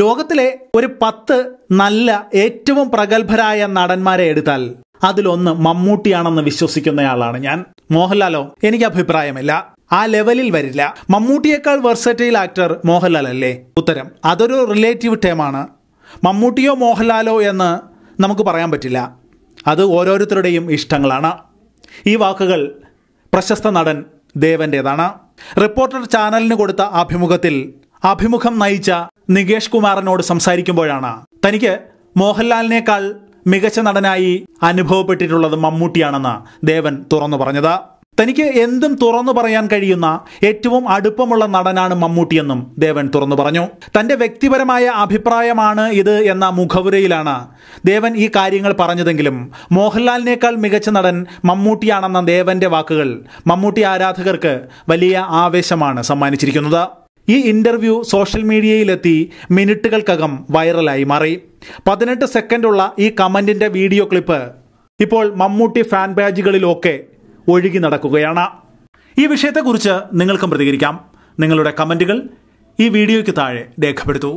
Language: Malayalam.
ലോകത്തിലെ ഒരു പത്ത് നല്ല ഏറ്റവും പ്രഗത്ഭരായ നടന്മാരെ എടുത്താൽ അതിലൊന്ന് മമ്മൂട്ടിയാണെന്ന് വിശ്വസിക്കുന്നയാളാണ് ഞാൻ മോഹൻലാലോ എനിക്ക് അഭിപ്രായമില്ല ആ ലെവലിൽ വരില്ല മമ്മൂട്ടിയേക്കാൾ വെർസറ്റൈൽ ആക്ടർ മോഹൻലാൽ അല്ലേ ഉത്തരം അതൊരു റിലേറ്റീവ് ടേമാണ് മമ്മൂട്ടിയോ മോഹൻലാലോ എന്ന് നമുക്ക് പറയാൻ പറ്റില്ല അത് ഓരോരുത്തരുടെയും ഇഷ്ടങ്ങളാണ് ഈ വാക്കുകൾ പ്രശസ്ത നടൻ ദേവൻ്റേതാണ് റിപ്പോർട്ടർ ചാനലിന് കൊടുത്ത അഭിമുഖത്തിൽ അഭിമുഖം നയിച്ച നികേഷ് കുമാറിനോട് സംസാരിക്കുമ്പോഴാണ് തനിക്ക് മോഹൻലാലിനേക്കാൾ മികച്ച നടനായി അനുഭവപ്പെട്ടിട്ടുള്ളത് മമ്മൂട്ടിയാണെന്ന് ദേവൻ തുറന്നു പറഞ്ഞത് തനിക്ക് എന്തും തുറന്നു പറയാൻ കഴിയുന്ന ഏറ്റവും അടുപ്പമുള്ള നടനാണ് മമ്മൂട്ടിയെന്നും ദേവൻ തുറന്നു പറഞ്ഞു തന്റെ വ്യക്തിപരമായ അഭിപ്രായമാണ് ഇത് എന്ന മുഖവുരയിലാണ് ദേവൻ ഈ കാര്യങ്ങൾ പറഞ്ഞതെങ്കിലും മോഹൻലാലിനേക്കാൾ മികച്ച നടൻ മമ്മൂട്ടിയാണെന്ന ദേവന്റെ വാക്കുകൾ മമ്മൂട്ടി ആരാധകർക്ക് വലിയ ആവേശമാണ് സമ്മാനിച്ചിരിക്കുന്നത് ഈ ഇന്റർവ്യൂ സോഷ്യൽ മീഡിയയിലെത്തി മിനിറ്റുകൾക്കകം വൈറലായി മാറി പതിനെട്ട് സെക്കൻഡുള്ള ഈ കമന്റിന്റെ വീഡിയോ ക്ലിപ്പ് ഇപ്പോൾ മമ്മൂട്ടി ഫാൻ പേജുകളിലൊക്കെ ഒഴുകി നടക്കുകയാണ് ഈ വിഷയത്തെക്കുറിച്ച് നിങ്ങൾക്കും പ്രതികരിക്കാം നിങ്ങളുടെ കമന്റുകൾ ഈ വീഡിയോയ്ക്ക് താഴെ രേഖപ്പെടുത്തൂ